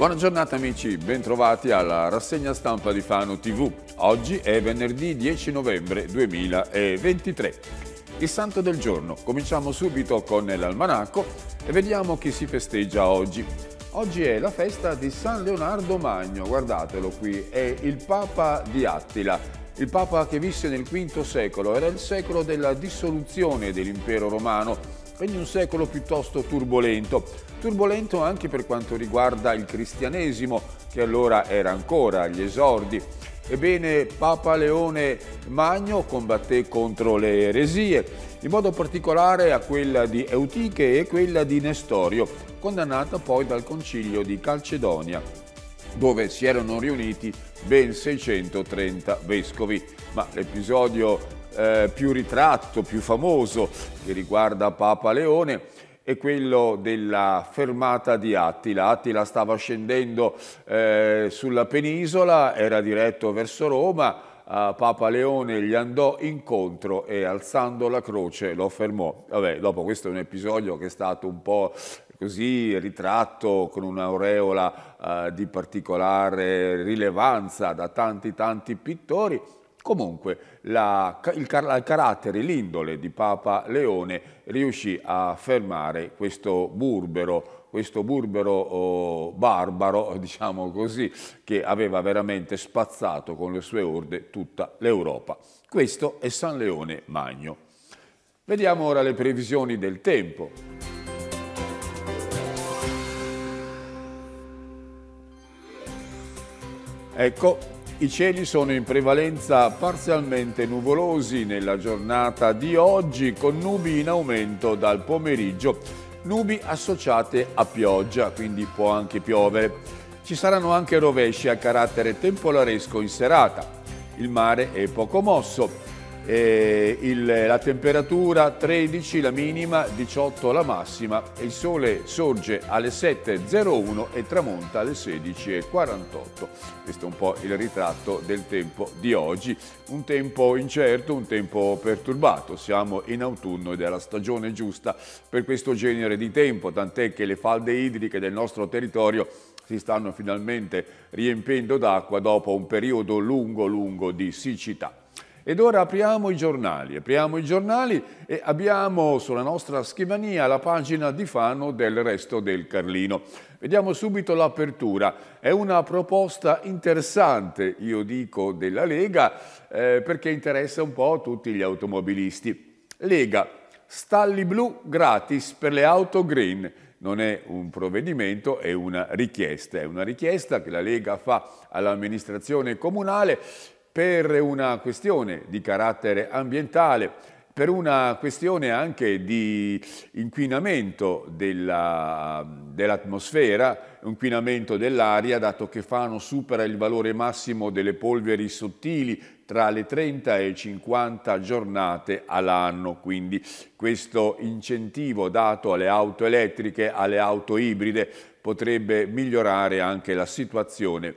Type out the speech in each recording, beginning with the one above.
Buona giornata amici, bentrovati alla rassegna stampa di Fano TV. Oggi è venerdì 10 novembre 2023. Il santo del giorno. Cominciamo subito con l'almanacco e vediamo chi si festeggia oggi. Oggi è la festa di San Leonardo Magno, guardatelo qui, è il Papa di Attila. Il Papa che visse nel V secolo era il secolo della dissoluzione dell'impero romano venne un secolo piuttosto turbolento. Turbolento anche per quanto riguarda il cristianesimo, che allora era ancora agli esordi. Ebbene, Papa Leone Magno combatté contro le eresie, in modo particolare a quella di Eutiche e quella di Nestorio, condannata poi dal concilio di Calcedonia, dove si erano riuniti ben 630 vescovi. Ma l'episodio eh, più ritratto, più famoso, che riguarda Papa Leone, è quello della fermata di Attila. Attila stava scendendo eh, sulla penisola, era diretto verso Roma, Papa Leone gli andò incontro e alzando la croce lo fermò. Vabbè, dopo questo è un episodio che è stato un po' così ritratto con un'aureola eh, di particolare rilevanza da tanti tanti pittori, Comunque la, il, car il, carattere, l'indole di Papa Leone riuscì a fermare questo burbero, questo burbero oh, barbaro, diciamo così, che aveva veramente spazzato con le sue orde tutta l'Europa. Questo è San Leone Magno. Vediamo ora le previsioni del tempo. Ecco, i cieli sono in prevalenza parzialmente nuvolosi nella giornata di oggi con nubi in aumento dal pomeriggio, nubi associate a pioggia, quindi può anche piovere. Ci saranno anche rovesci a carattere tempolaresco in serata. Il mare è poco mosso eh, il, la temperatura 13 la minima, 18 la massima il sole sorge alle 7.01 e tramonta alle 16.48. Questo è un po' il ritratto del tempo di oggi, un tempo incerto, un tempo perturbato, siamo in autunno ed è la stagione giusta per questo genere di tempo, tant'è che le falde idriche del nostro territorio si stanno finalmente riempendo d'acqua dopo un periodo lungo lungo di siccità. Ed ora apriamo i giornali, apriamo i giornali e abbiamo sulla nostra scrivania la pagina di Fano del resto del Carlino. Vediamo subito l'apertura. È una proposta interessante, io dico, della Lega, eh, perché interessa un po' tutti gli automobilisti. Lega, stalli blu gratis per le auto green non è un provvedimento, è una richiesta. È una richiesta che la Lega fa all'amministrazione comunale per una questione di carattere ambientale, per una questione anche di inquinamento dell'atmosfera, inquinamento dell'aria, dato che Fano supera il valore massimo delle polveri sottili tra le 30 e 50 giornate all'anno, quindi questo incentivo dato alle auto elettriche, alle auto ibride potrebbe migliorare anche la situazione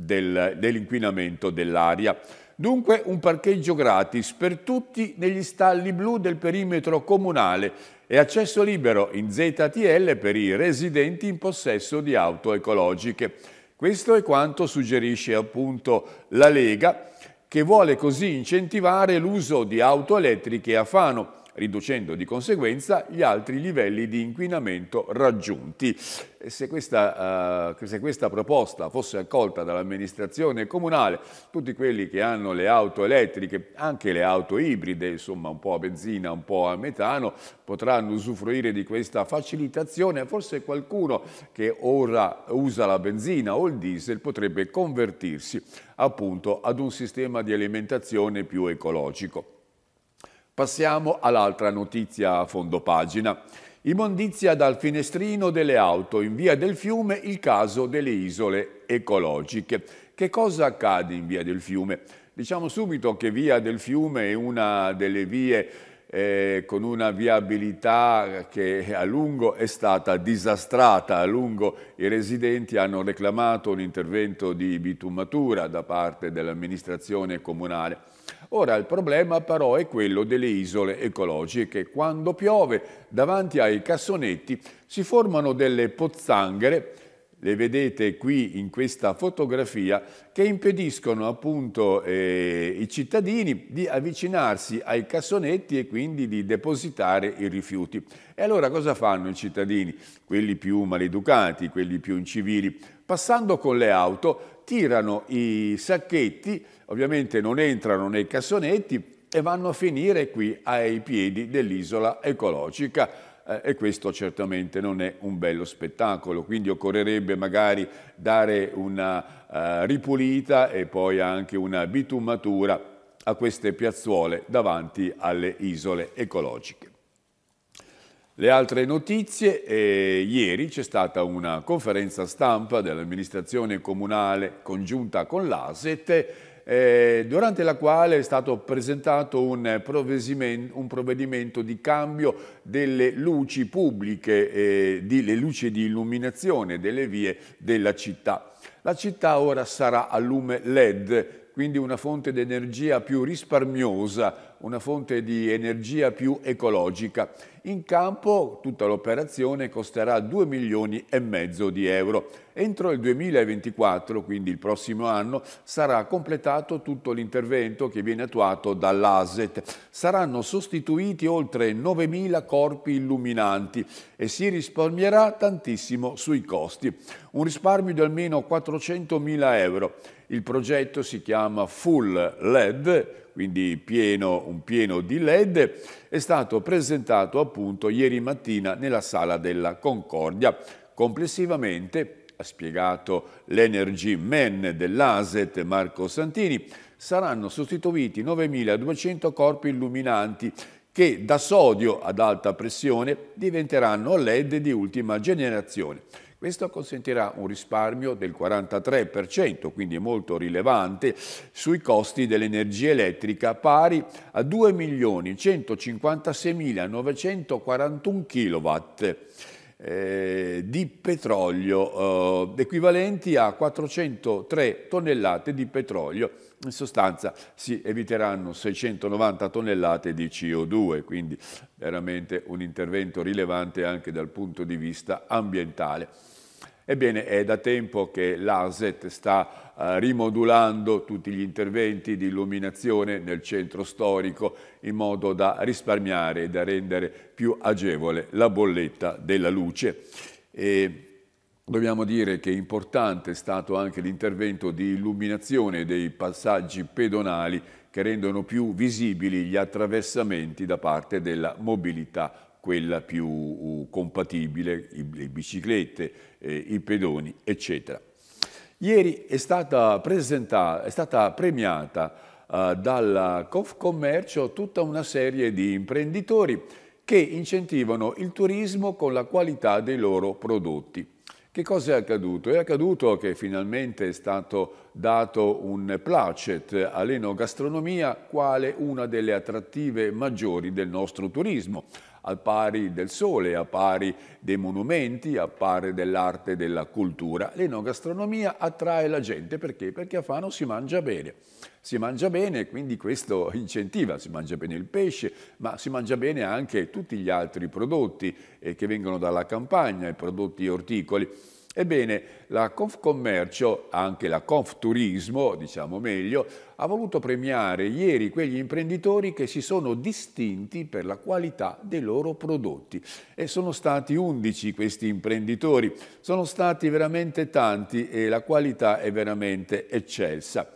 del, dell'inquinamento dell'aria. Dunque un parcheggio gratis per tutti negli stalli blu del perimetro comunale e accesso libero in ZTL per i residenti in possesso di auto ecologiche. Questo è quanto suggerisce appunto la Lega che vuole così incentivare l'uso di auto elettriche a Fano riducendo di conseguenza gli altri livelli di inquinamento raggiunti. Se questa, eh, se questa proposta fosse accolta dall'amministrazione comunale, tutti quelli che hanno le auto elettriche, anche le auto ibride, insomma un po' a benzina, un po' a metano, potranno usufruire di questa facilitazione. Forse qualcuno che ora usa la benzina o il diesel potrebbe convertirsi appunto ad un sistema di alimentazione più ecologico. Passiamo all'altra notizia a fondo pagina. Immondizia dal finestrino delle auto in via del fiume il caso delle isole ecologiche. Che cosa accade in via del fiume? Diciamo subito che via del fiume è una delle vie eh, con una viabilità che a lungo è stata disastrata, a lungo i residenti hanno reclamato un intervento di bitumatura da parte dell'amministrazione comunale. Ora il problema però è quello delle isole ecologiche. Quando piove davanti ai cassonetti si formano delle pozzanghere le vedete qui in questa fotografia, che impediscono appunto eh, i cittadini di avvicinarsi ai cassonetti e quindi di depositare i rifiuti. E allora cosa fanno i cittadini? Quelli più maleducati, quelli più incivili, passando con le auto, tirano i sacchetti ovviamente non entrano nei cassonetti e vanno a finire qui ai piedi dell'isola ecologica eh, e questo certamente non è un bello spettacolo, quindi occorrerebbe magari dare una eh, ripulita e poi anche una bitumatura a queste piazzuole davanti alle isole ecologiche. Le altre notizie, eh, ieri c'è stata una conferenza stampa dell'amministrazione comunale congiunta con l'ASET eh, durante la quale è stato presentato un provvedimento, un provvedimento di cambio delle luci pubbliche, eh, di, le luci di illuminazione delle vie della città. La città ora sarà a lume LED, quindi una fonte di energia più risparmiosa una fonte di energia più ecologica. In campo tutta l'operazione costerà 2 milioni e mezzo di euro. Entro il 2024, quindi il prossimo anno, sarà completato tutto l'intervento che viene attuato dall'ASET. Saranno sostituiti oltre 9.000 corpi illuminanti e si risparmierà tantissimo sui costi. Un risparmio di almeno 400.000 euro. Il progetto si chiama Full LED quindi pieno, un pieno di LED, è stato presentato appunto ieri mattina nella Sala della Concordia. Complessivamente, ha spiegato l'Energy Man dell'ASET Marco Santini, saranno sostituiti 9.200 corpi illuminanti che da sodio ad alta pressione diventeranno LED di ultima generazione. Questo consentirà un risparmio del 43%, quindi molto rilevante, sui costi dell'energia elettrica pari a 2.156.941 kW. Eh, di petrolio eh, equivalenti a 403 tonnellate di petrolio in sostanza si eviteranno 690 tonnellate di CO2, quindi veramente un intervento rilevante anche dal punto di vista ambientale. Ebbene, è da tempo che l'ASET sta eh, rimodulando tutti gli interventi di illuminazione nel centro storico in modo da risparmiare e da rendere più agevole la bolletta della luce. E Dobbiamo dire che importante è stato anche l'intervento di illuminazione dei passaggi pedonali che rendono più visibili gli attraversamenti da parte della mobilità, quella più uh, compatibile, le biciclette, eh, i pedoni, eccetera. Ieri è stata, è stata premiata eh, dalla Confcommercio tutta una serie di imprenditori che incentivano il turismo con la qualità dei loro prodotti. Che cosa è accaduto? È accaduto che finalmente è stato dato un placet all'enogastronomia quale una delle attrattive maggiori del nostro turismo al pari del sole, a pari dei monumenti, a pari dell'arte e della cultura. L'enogastronomia attrae la gente perché? Perché a Fano si mangia bene. Si mangia bene, quindi questo incentiva, si mangia bene il pesce, ma si mangia bene anche tutti gli altri prodotti eh, che vengono dalla campagna, i prodotti orticoli. Ebbene, la Confcommercio, anche la Confturismo, diciamo meglio, ha voluto premiare ieri quegli imprenditori che si sono distinti per la qualità dei loro prodotti. E sono stati 11 questi imprenditori, sono stati veramente tanti e la qualità è veramente eccelsa.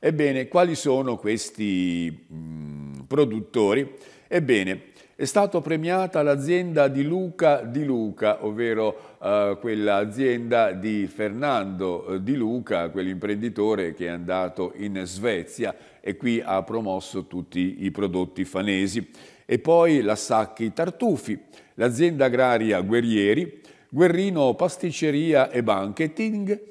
Ebbene, quali sono questi mh, mm, produttori? Ebbene, è stata premiata l'azienda di Luca Di Luca, ovvero eh, quell'azienda di Fernando eh, Di Luca, quell'imprenditore che è andato in Svezia e qui ha promosso tutti i prodotti fanesi. E poi la Sacchi Tartufi, l'azienda agraria Guerrieri, Guerrino Pasticceria e Banqueting,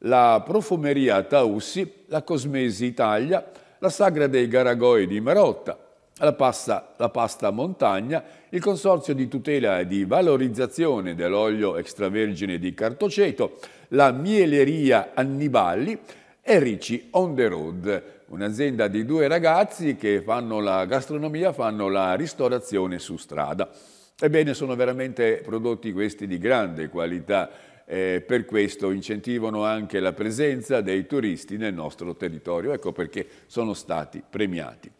la Profumeria Taussi, la Cosmesi Italia, la Sagra dei Garagoi di Marotta, la pasta, la pasta montagna, il Consorzio di tutela e di valorizzazione dell'olio extravergine di Cartoceto, la mieleria Anniballi e Ricci on the road, un'azienda di due ragazzi che fanno la gastronomia, fanno la ristorazione su strada. Ebbene, sono veramente prodotti questi di grande qualità eh, per questo incentivano anche la presenza dei turisti nel nostro territorio, ecco perché sono stati premiati.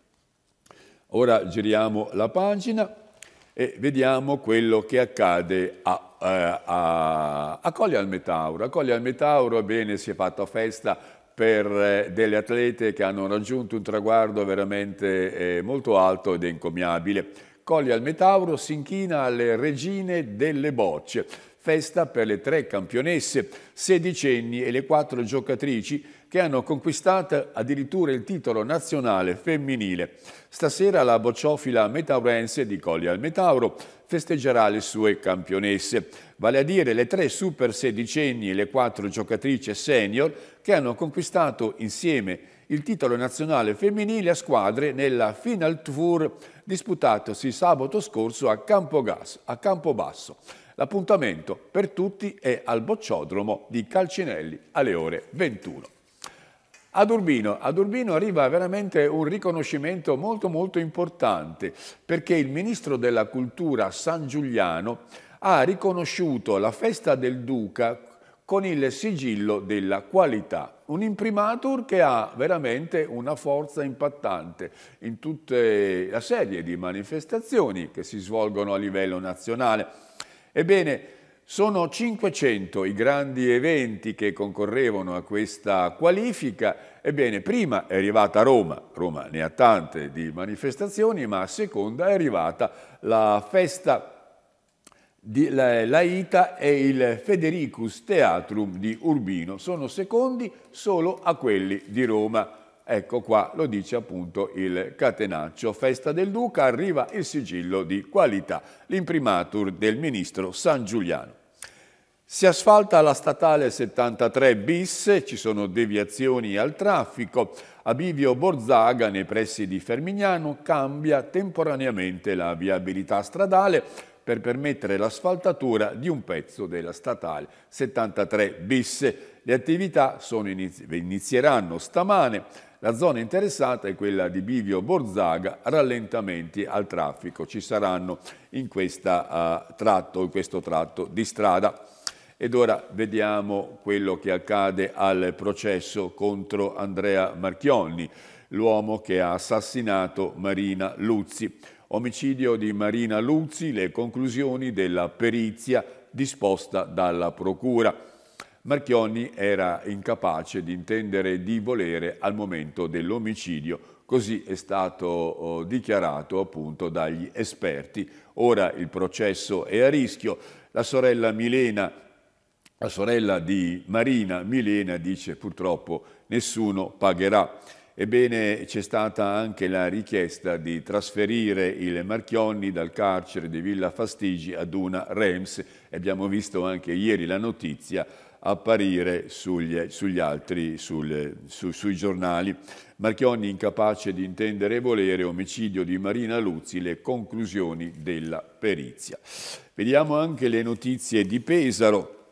Ora giriamo la pagina e vediamo quello che accade a, eh, a, a, a Colle al Metauro. A Colle al Metauro, bene, si è fatta festa per eh, delle atlete che hanno raggiunto un traguardo veramente eh, molto alto ed encomiabile. Colli al Metauro si inchina alle regine delle bocce, festa per le tre campionesse, sedicenni e le quattro giocatrici che hanno conquistato addirittura il titolo nazionale femminile. Stasera la bocciofila metaurense di Colli al Metauro festeggerà le sue campionesse, vale a dire le tre super sedicenni e le quattro giocatrici senior che hanno conquistato insieme il titolo nazionale femminile a squadre nella Final Tour disputatosi sabato scorso a, Campogas, a Campobasso. L'appuntamento per tutti è al bocciodromo di Calcinelli alle ore 21. Ad Urbino, ad Urbino arriva veramente un riconoscimento molto molto importante perché il ministro della cultura San Giuliano ha riconosciuto la festa del Duca con il sigillo della qualità. Un imprimatur che ha veramente una forza impattante in tutta la serie di manifestazioni che si svolgono a livello nazionale. Ebbene, sono 500 i grandi eventi che concorrevano a questa qualifica. Ebbene, prima è arrivata Roma, Roma ne ha tante di manifestazioni, ma a seconda è arrivata la festa di Laita e il Federicus Teatrum di Urbino. Sono secondi solo a quelli di Roma. Ecco qua lo dice appunto il catenaccio. Festa del Duca arriva il sigillo di qualità, l'imprimatur del ministro San Giuliano. Si asfalta la statale 73 bis, ci sono deviazioni al traffico. A Bivio Borzaga, nei pressi di Fermignano, cambia temporaneamente la viabilità stradale per permettere l'asfaltatura di un pezzo della statale 73 bis. Le attività inizi inizieranno stamane. La zona interessata è quella di Bivio Borzaga, rallentamenti al traffico ci saranno in, questa, uh, tratto, in questo tratto di strada. Ed ora vediamo quello che accade al processo contro Andrea Marchionni, l'uomo che ha assassinato Marina Luzzi. Omicidio di Marina Luzzi, le conclusioni della perizia disposta dalla Procura. Marchionni era incapace di intendere e di volere al momento dell'omicidio, Così è stato oh, dichiarato appunto dagli esperti. Ora il processo è a rischio. La sorella Milena, la sorella di Marina Milena dice purtroppo nessuno pagherà. Ebbene, c'è stata anche la richiesta di trasferire il Marchionni dal carcere di Villa Fastigi ad una REMS e abbiamo visto anche ieri la notizia apparire sugli, sugli altri, sul, su, sui giornali. Marchionni incapace di intendere e volere, omicidio di Marina Luzzi, le conclusioni della perizia. Vediamo anche le notizie di Pesaro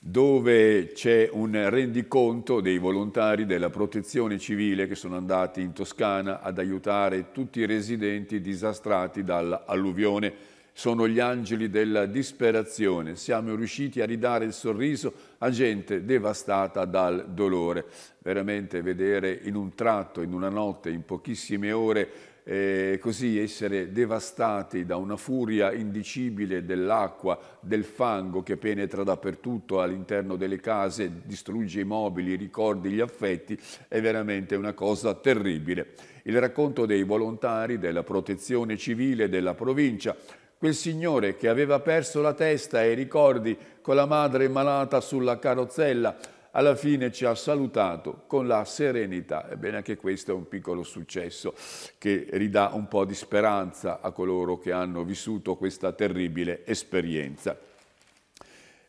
dove c'è un rendiconto dei volontari della protezione civile che sono andati in Toscana ad aiutare tutti i residenti disastrati dall'alluvione. Sono gli angeli della disperazione, siamo riusciti a ridare il sorriso a gente devastata dal dolore. Veramente vedere in un tratto, in una notte, in pochissime ore, eh, così essere devastati da una furia indicibile dell'acqua, del fango che penetra dappertutto all'interno delle case, distrugge i mobili, i ricordi, gli affetti, è veramente una cosa terribile. Il racconto dei volontari della protezione civile della provincia, quel signore che aveva perso la testa e i ricordi con la madre malata sulla carrozzella, alla fine ci ha salutato con la serenità. Ebbene anche questo è un piccolo successo che ridà un po' di speranza a coloro che hanno vissuto questa terribile esperienza.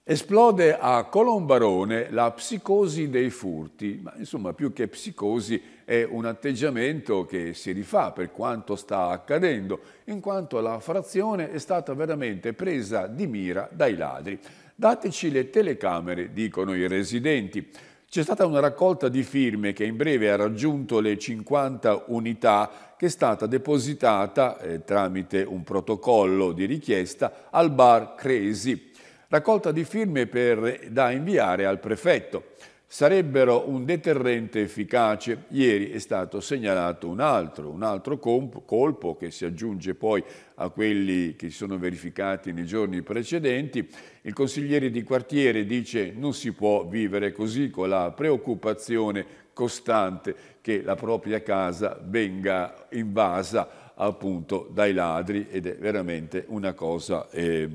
Esplode a Colombarone la psicosi dei furti, ma insomma più che psicosi è un atteggiamento che si rifà per quanto sta accadendo, in quanto la frazione è stata veramente presa di mira dai ladri. Dateci le telecamere, dicono i residenti. C'è stata una raccolta di firme che in breve ha raggiunto le 50 unità che è stata depositata eh, tramite un protocollo di richiesta al bar Cresi. Raccolta di firme per, da inviare al prefetto sarebbero un deterrente efficace. Ieri è stato segnalato un altro, un altro colpo che si aggiunge poi a quelli che si sono verificati nei giorni precedenti. Il consigliere di quartiere dice non si può vivere così con la preoccupazione costante che la propria casa venga invasa appunto dai ladri ed è veramente una cosa eh,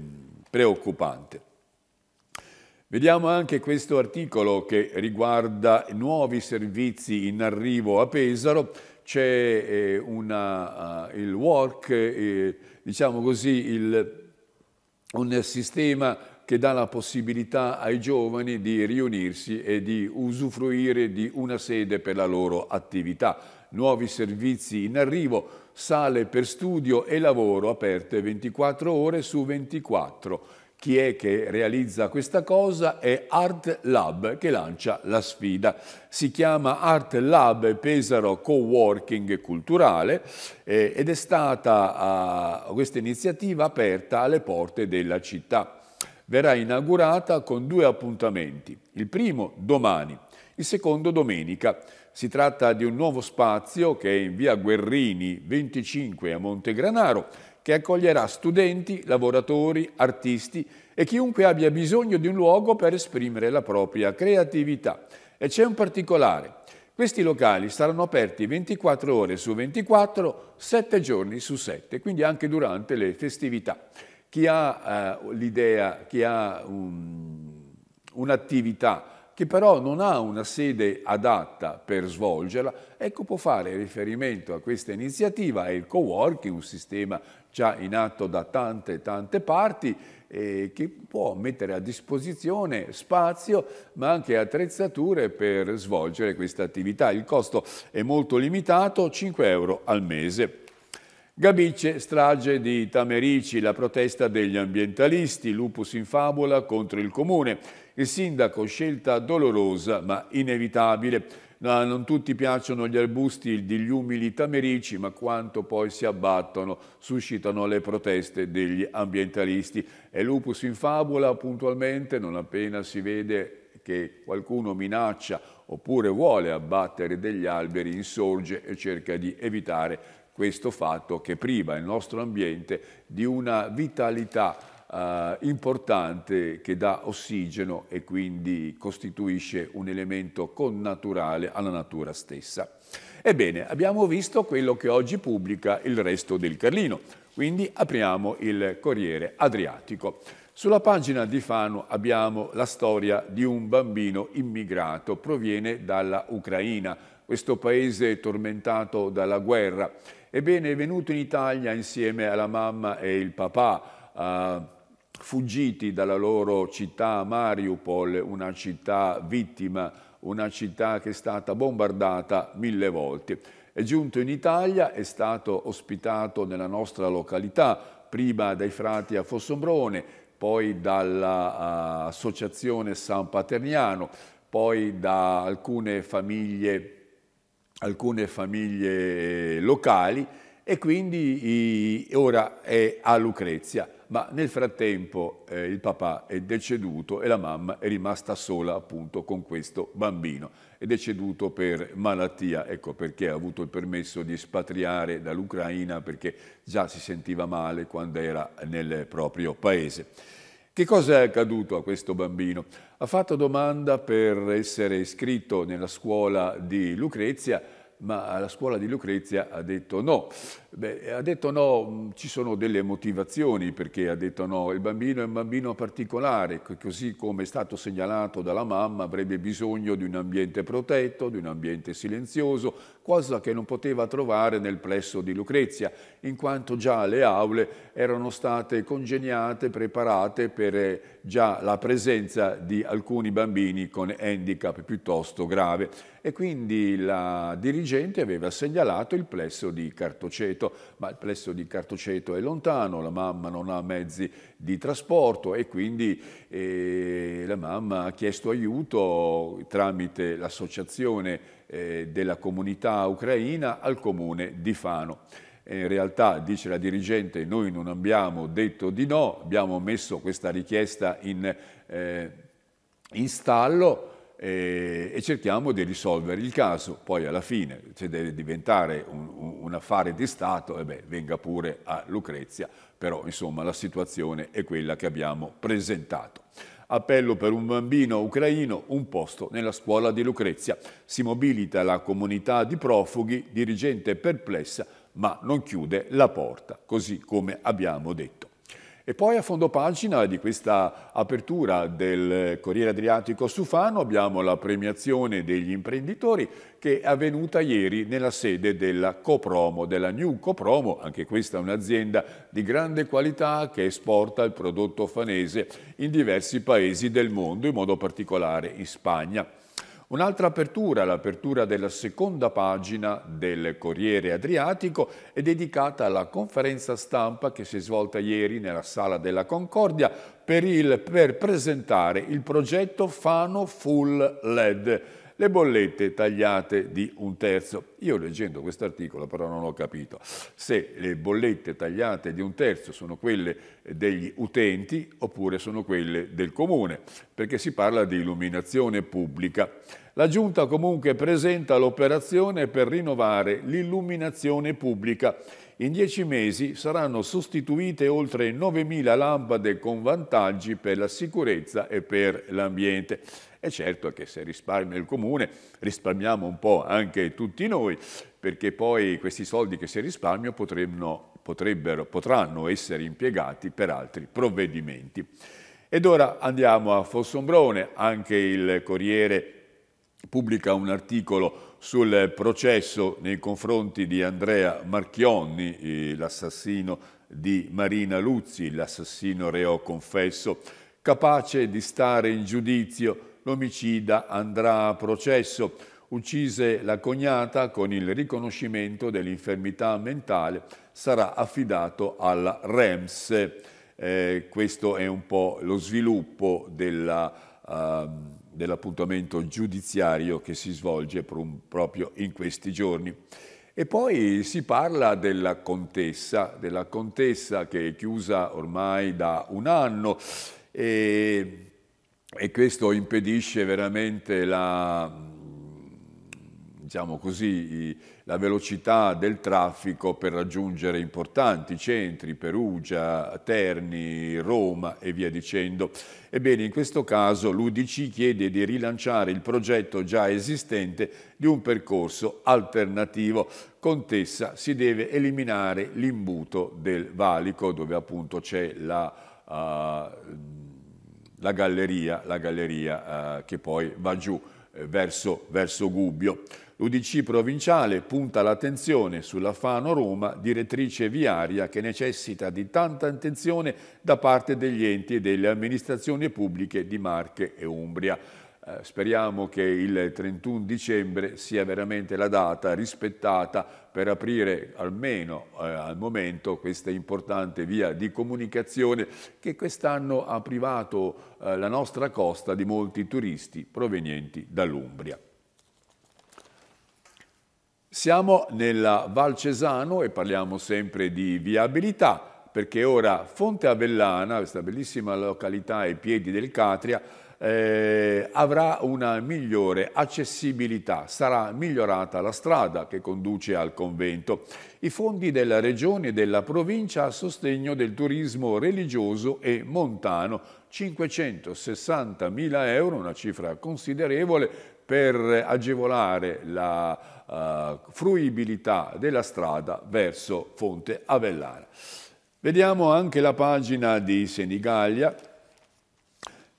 preoccupante. Vediamo anche questo articolo che riguarda nuovi servizi in arrivo a Pesaro. C'è eh, una, uh, il work, eh, diciamo così, il, un sistema che dà la possibilità ai giovani di riunirsi e di usufruire di una sede per la loro attività. Nuovi servizi in arrivo, sale per studio e lavoro aperte 24 ore su 24. Chi è che realizza questa cosa è Art Lab che lancia la sfida. Si chiama Art Lab Pesaro Coworking Culturale eh, ed è stata eh, questa iniziativa aperta alle porte della città. Verrà inaugurata con due appuntamenti. Il primo domani, il secondo domenica. Si tratta di un nuovo spazio che è in via Guerrini 25 a Montegranaro che accoglierà studenti, lavoratori, artisti e chiunque abbia bisogno di un luogo per esprimere la propria creatività. E c'è un particolare. Questi locali saranno aperti 24 ore su 24, 7 giorni su 7, quindi anche durante le festività. Chi ha eh, l'idea, chi ha um, un'attività, un che però non ha una sede adatta per svolgerla, ecco può fare riferimento a questa iniziativa e il co-working, un sistema già in atto da tante tante parti eh, che può mettere a disposizione spazio ma anche attrezzature per svolgere questa attività. Il costo è molto limitato, 5 euro al mese. Gabice, strage di Tamerici, la protesta degli ambientalisti, lupus in fabula contro il comune. Il sindaco, scelta dolorosa ma inevitabile. No, non tutti piacciono gli arbusti degli umili tamerici, ma quanto poi si abbattono suscitano le proteste degli ambientalisti. E lupus in fabula puntualmente, non appena si vede che qualcuno minaccia oppure vuole abbattere degli alberi, insorge e cerca di evitare questo fatto che priva il nostro ambiente di una vitalità eh, importante che dà ossigeno e quindi costituisce un elemento connaturale alla natura stessa. Ebbene, abbiamo visto quello che oggi pubblica il resto del Carlino, quindi apriamo il Corriere Adriatico. Sulla pagina di Fano abbiamo la storia di un bambino immigrato, proviene dalla Ucraina, questo paese tormentato dalla guerra. Ebbene, è venuto in Italia insieme alla mamma e il papà, eh, fuggiti dalla loro città Mariupol, una città vittima, una città che è stata bombardata mille volte. È giunto in Italia, è stato ospitato nella nostra località, prima dai frati a Fossombrone, poi dall'associazione ah, San Paterniano, poi da alcune famiglie, alcune famiglie eh, locali, e quindi ora è a Lucrezia, ma nel frattempo eh, il papà è deceduto e la mamma è rimasta sola appunto con questo bambino. È deceduto per malattia, ecco perché ha avuto il permesso di espatriare dall'Ucraina perché già si sentiva male quando era nel proprio paese. Che cosa è accaduto a questo bambino? Ha fatto domanda per essere iscritto nella scuola di Lucrezia ma alla scuola di Lucrezia ha detto no. Beh, ha detto no, mm, ci sono delle motivazioni perché ha detto no, il bambino è un bambino particolare, così come è stato segnalato dalla mamma avrebbe bisogno di un ambiente protetto, di un ambiente silenzioso, cosa che non poteva trovare nel plesso di Lucrezia, in quanto già le aule erano state congegnate, preparate per eh, già la presenza di alcuni bambini con handicap piuttosto grave e quindi la dirigente aveva segnalato il plesso di Cartoceto cartoceto, ma il plesso di cartoceto è lontano, la mamma non ha mezzi di trasporto e quindi eh, la mamma ha chiesto aiuto tramite l'associazione eh, della comunità ucraina al comune di Fano eh, in realtà, dice la dirigente, noi non abbiamo detto di no, abbiamo messo questa richiesta in, eh, in stallo, e, e cerchiamo di risolvere il caso. Poi alla fine, se deve diventare un, un affare di Stato, e eh beh, venga pure a Lucrezia, però insomma la situazione è quella che abbiamo presentato appello per un bambino ucraino, un posto nella scuola di Lucrezia. Si mobilita la comunità di profughi, dirigente perplessa, ma non chiude la porta, così come abbiamo detto. E poi a fondo pagina di questa apertura del Corriere Adriatico su Fano abbiamo la premiazione degli imprenditori che è avvenuta ieri nella sede della Copromo, della New Copromo, anche questa è un'azienda di grande qualità che esporta il prodotto fanese in diversi paesi del mondo, in modo particolare in Spagna. Un'altra apertura, l'apertura della seconda pagina del Corriere Adriatico, è dedicata alla conferenza stampa che si è svolta ieri nella Sala della Concordia per, il, per presentare il progetto Fano Full LED le bollette tagliate di un terzo. Io leggendo questo articolo però non ho capito se le bollette tagliate di un terzo sono quelle degli utenti oppure sono quelle del comune, perché si parla di illuminazione pubblica. La Giunta comunque presenta l'operazione per rinnovare l'illuminazione pubblica. In dieci mesi saranno sostituite oltre 9.000 lampade con vantaggi per la sicurezza e per l'ambiente. E certo che se risparmia il comune risparmiamo un po' anche tutti noi, perché poi questi soldi che si risparmiano potranno essere impiegati per altri provvedimenti. Ed ora andiamo a Fossombrone, anche il Corriere pubblica un articolo sul processo nei confronti di Andrea Marchionni, eh, l'assassino di Marina Luzzi, l'assassino reo confesso, capace di stare in giudizio l'omicida andrà a processo. Uccise la cognata con il riconoscimento dell'infermità mentale, sarà affidato alla REMS. Eh, questo è un po' lo sviluppo ehm, dell'appuntamento uh, dell giudiziario che si svolge proprio in questi giorni. E poi si parla della contessa, della contessa che è chiusa ormai da un anno e e questo impedisce veramente la, diciamo così, la velocità del traffico per raggiungere importanti centri, Perugia, Terni, Roma e via dicendo. Ebbene, in questo caso l'UDC chiede di rilanciare il progetto già esistente di un percorso alternativo. Con tessa si deve eliminare l'imbuto del valico, dove appunto c'è la... Uh, la galleria, la galleria eh, che poi va giù eh, verso, verso Gubbio. L'UDC provinciale punta l'attenzione sulla Fano Roma, direttrice viaria che necessita di tanta attenzione da parte degli enti e delle amministrazioni pubbliche di Marche e Umbria. Eh, speriamo che il 31 dicembre sia veramente la data rispettata per aprire almeno eh, al momento questa importante via di comunicazione che quest'anno ha privato eh, la nostra costa di molti turisti provenienti dall'Umbria. Siamo nella Val Cesano e parliamo sempre di viabilità perché ora Fonte Avellana, questa bellissima località ai piedi del Catria, eh, avrà una migliore accessibilità, sarà migliorata la strada che conduce al convento. I fondi della regione e della provincia a sostegno del turismo religioso e montano, 560.000 euro, una cifra considerevole per agevolare la uh, fruibilità della strada verso Fonte Avellara. Vediamo anche la pagina di Senigallia,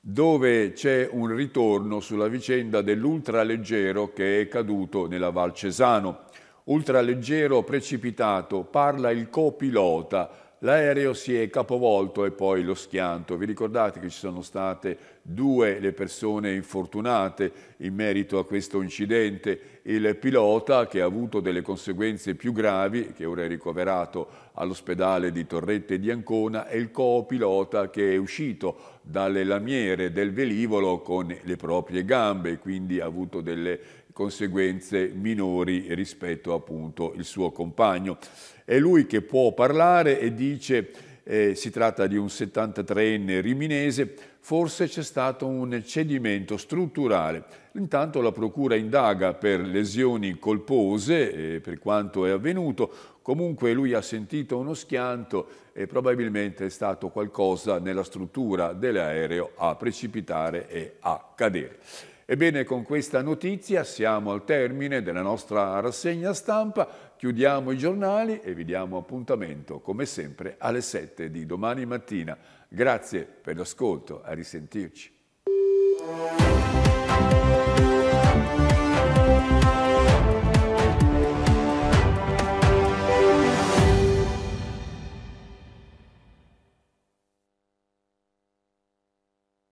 dove c'è un ritorno sulla vicenda dell'ultraleggero che è caduto nella Val Cesano. Ultraleggero precipitato, parla il copilota L'aereo si è capovolto e poi lo schianto. Vi ricordate che ci sono state due le persone infortunate in merito a questo incidente? Il pilota che ha avuto delle conseguenze più gravi, che ora è ricoverato all'ospedale di Torrette di Ancona, e il copilota che è uscito dalle lamiere del velivolo con le proprie gambe, e quindi ha avuto delle conseguenze minori rispetto appunto il suo compagno. È lui che può parlare e dice eh, si tratta di un 73enne riminese, forse c'è stato un cedimento strutturale. Intanto la Procura indaga per lesioni colpose, eh, per quanto è avvenuto, comunque lui ha sentito uno schianto e probabilmente è stato qualcosa nella struttura dell'aereo a precipitare e a cadere. Ebbene, con questa notizia siamo al termine della nostra rassegna stampa, chiudiamo i giornali e vi diamo appuntamento, come sempre, alle 7 di domani mattina. Grazie per l'ascolto, a risentirci.